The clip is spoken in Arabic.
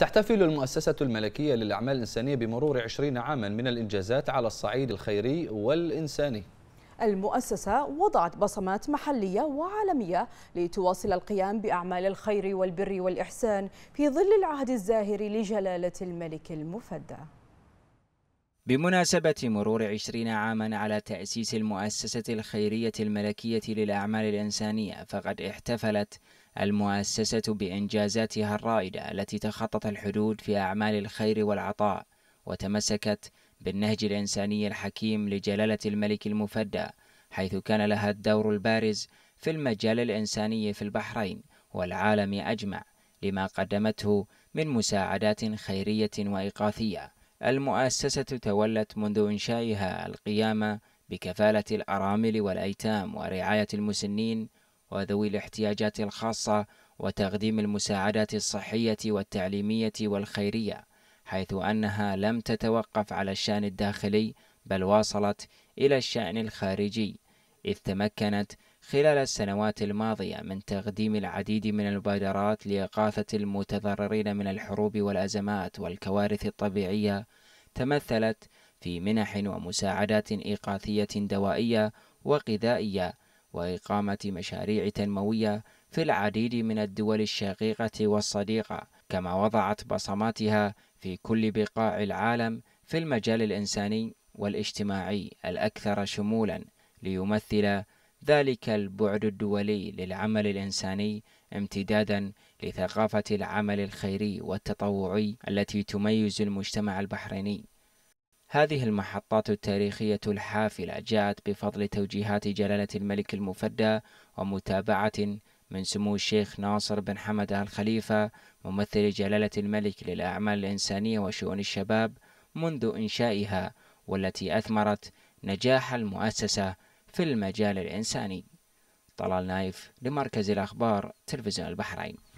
تحتفل المؤسسة الملكية للأعمال الإنسانية بمرور 20 عاما من الإنجازات على الصعيد الخيري والإنساني المؤسسة وضعت بصمات محلية وعالمية لتواصل القيام بأعمال الخير والبر والإحسان في ظل العهد الزاهر لجلالة الملك المفدى بمناسبة مرور عشرين عاما على تأسيس المؤسسة الخيرية الملكية للأعمال الإنسانية فقد احتفلت المؤسسة بإنجازاتها الرائدة التي تخطت الحدود في أعمال الخير والعطاء وتمسكت بالنهج الإنساني الحكيم لجلالة الملك المفدى حيث كان لها الدور البارز في المجال الإنساني في البحرين والعالم أجمع لما قدمته من مساعدات خيرية وإقاثية المؤسسة تولت منذ إنشائها القيام بكفالة الأرامل والأيتام ورعاية المسنين وذوي الاحتياجات الخاصة وتقديم المساعدات الصحية والتعليمية والخيرية حيث أنها لم تتوقف على الشأن الداخلي بل واصلت إلى الشأن الخارجي إذ تمكنت خلال السنوات الماضية من تقديم العديد من المبادرات لإغاثة المتضررين من الحروب والأزمات والكوارث الطبيعية تمثلت في منح ومساعدات إيقاثية دوائية وغذائية وإقامة مشاريع تنموية في العديد من الدول الشقيقة والصديقة، كما وضعت بصماتها في كل بقاع العالم في المجال الإنساني والاجتماعي الأكثر شمولا ليمثل ذلك البعد الدولي للعمل الإنساني امتدادا لثقافة العمل الخيري والتطوعي التي تميز المجتمع البحريني هذه المحطات التاريخية الحافلة جاءت بفضل توجيهات جلالة الملك المفدى ومتابعة من سمو الشيخ ناصر بن حمد الخليفة ممثل جلالة الملك للأعمال الإنسانية وشؤون الشباب منذ إنشائها والتي أثمرت نجاح المؤسسة في المجال الإنساني طلال نايف لمركز الأخبار تلفزيون البحرين